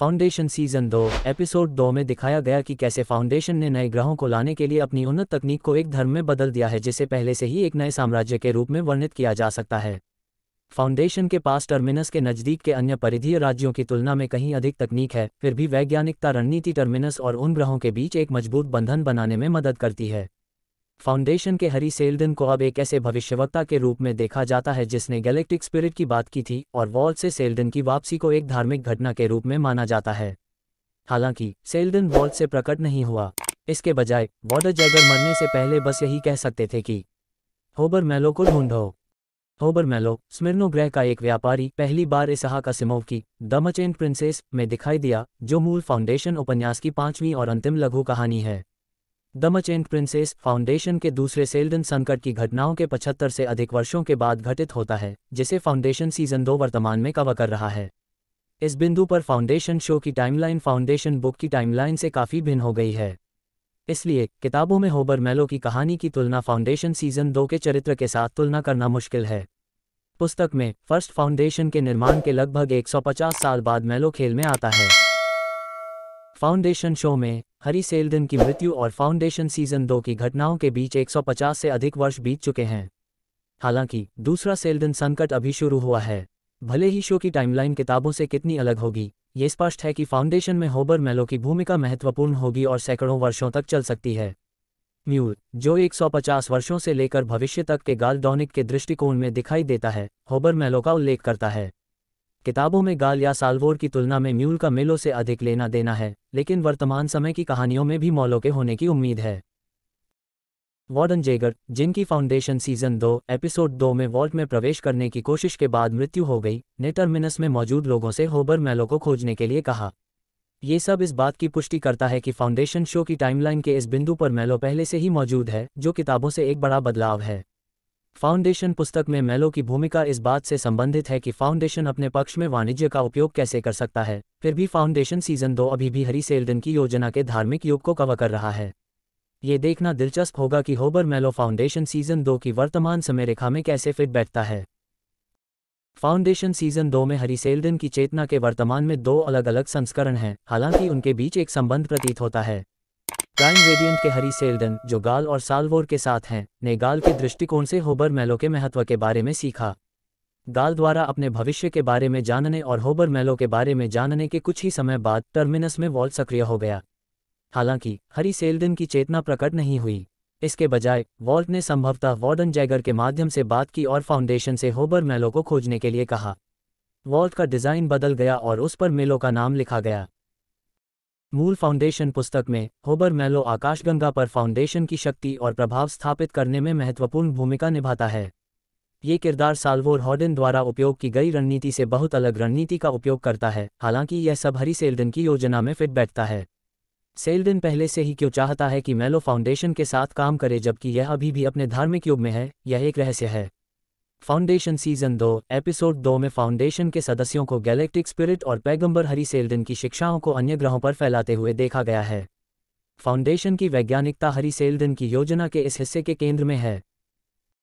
foundation season दो episode दो में दिखाया गया कि कैसे फाउंडेशन ने नए ग्रहों को लाने के लिए अपनी उन्नत तकनीक को एक धर्म में बदल दिया है जिसे पहले से ही एक नए साम्राज्य के रूप में वर्णित किया जा सकता है फाउंडेशन के पास टर्मिनस के नज़दीक के अन्य परिधीय राज्यों की तुलना में कहीं अधिक तकनीक है फिर भी वैज्ञानिकता रणनीति टर्मिनस और उन ग्रहों के बीच एक मजबूत बंधन बनाने में मदद करती है फाउंडेशन के हरी सेल्डन को अब एक ऐसे भविष्यवक्ता के रूप में देखा जाता है जिसने गैलेक्टिक स्पिरिट की बात की थी और वॉल से सेल्डन की वापसी को एक धार्मिक घटना के रूप में माना जाता है हालांकि सेल्डन वॉल से प्रकट नहीं हुआ इसके बजाय वॉडर जैगर मरने से पहले बस यही कह सकते थे कि होबर मैलो को ढूंढो होबर मैलो स्मिरनो ग्रह का एक व्यापारी पहली बार का सिमोव की द मचेंट प्रिंसेस में दिखाई दिया जो मूल फाउंडेशन उपन्यास की पांचवीं और अंतिम लघु कहानी है द मचेंट प्रिंसेस फाउंडेशन के दूसरे सेल्डन संकट की घटनाओं के 75 से अधिक वर्षों के बाद घटित होता है जिसे फाउंडेशन सीजन दो वर्तमान में कवर कर रहा है इस बिंदु पर फाउंडेशन शो की टाइमलाइन फाउंडेशन बुक की टाइमलाइन से काफ़ी भिन्न हो गई है इसलिए किताबों में होबर मेलो की कहानी की तुलना फाउंडेशन सीजन दो के चरित्र के साथ तुलना करना मुश्किल है पुस्तक में फर्स्ट फाउंडेशन के निर्माण के लगभग 150 साल बाद मेलो खेल में आता है फाउंडेशन शो में हरी सेल्डन की मृत्यु और फाउंडेशन सीजन दो की घटनाओं के बीच 150 से अधिक वर्ष बीत चुके हैं हालांकि दूसरा सेल्डन संकट अभी शुरू हुआ है भले ही शो की टाइमलाइन किताबों से कितनी अलग होगी ये स्पष्ट है कि फाउंडेशन में होबर मेलो की भूमिका महत्वपूर्ण होगी और सैकड़ों वर्षों तक चल सकती है म्यूर जो 150 वर्षों से लेकर भविष्य तक के गाल के दृष्टिकोण में दिखाई देता है होबर मेलो का उल्लेख करता है किताबों में गाल या साल्वोर की तुलना में म्यूल का मिलों से अधिक लेना देना है लेकिन वर्तमान समय की कहानियों में भी मौलों के होने की उम्मीद है वार्डन जेगर जिनकी फाउंडेशन सीजन दो एपिसोड दो में वॉल्ट में प्रवेश करने की कोशिश के बाद मृत्यु हो गई ने टर्मिनस में मौजूद लोगों से होबर मेलो को खोजने के लिए कहा ये सब इस बात की पुष्टि करता है कि फाउंडेशन शो की टाइमलाइन के इस बिंदु पर मेलो पहले से ही मौजूद है जो किताबों से एक बड़ा बदलाव है फाउंडेशन पुस्तक में मेलो की भूमिका इस बात से संबंधित है कि फाउंडेशन अपने पक्ष में वाणिज्य का उपयोग कैसे कर सकता है फिर भी फाउंडेशन सीजन दो अभी भी हरी सेल्डन की योजना के धार्मिक युग को कवर कर रहा है ये देखना दिलचस्प होगा कि होबर मेलो फाउंडेशन सीजन दो की वर्तमान समय रेखा में कैसे फिट बैठता है फाउंडेशन सीजन दो में हरी सेल्डन की चेतना के वर्तमान में दो अलग अलग संस्करण हैं हालांकि उनके बीच एक संबंध प्रतीत होता है प्राइम वेरिएंट के हरी सेल्डन जो गाल और सालवोर के साथ हैं ने गाल के दृष्टिकोण से होबर मेलो के महत्व के बारे में सीखा गाल द्वारा अपने भविष्य के बारे में जानने और होबर मेलो के बारे में जानने के कुछ ही समय बाद टर्मिनस में वॉल सक्रिय हो गया हालांकि हरी सेल्डन की चेतना प्रकट नहीं हुई इसके बजाय वॉल्ट ने संभवतः वॉर्डन जैगर के माध्यम से बात की और फाउंडेशन से होबर मेलो को खोजने के लिए कहा वॉल्ट का डिज़ाइन बदल गया और उस पर मेलो का नाम लिखा गया मूल फाउंडेशन पुस्तक में होबर मैलो आकाशगंगा पर फाउंडेशन की शक्ति और प्रभाव स्थापित करने में महत्वपूर्ण भूमिका निभाता है ये किरदार साल्वोर हॉर्डन द्वारा उपयोग की गई रणनीति से बहुत अलग रणनीति का उपयोग करता है हालांकि यह सब हरी सेल्डन की योजना में फिट बैठता है सेल्डन पहले से ही क्यों चाहता है कि मेलो फाउंडेशन के साथ काम करे जबकि यह अभी भी अपने धार्मिक युग में है यह एक रहस्य है फाउंडेशन सीजन दो एपिसोड दो में फाउंडेशन के सदस्यों को गैलेक्टिक स्पिरिट और पैगंबर हरी सेल्डन की शिक्षाओं को अन्य ग्रहों पर फैलाते हुए देखा गया है फाउंडेशन की वैज्ञानिकता हरी सेल्डन की योजना के इस हिस्से के केंद्र में है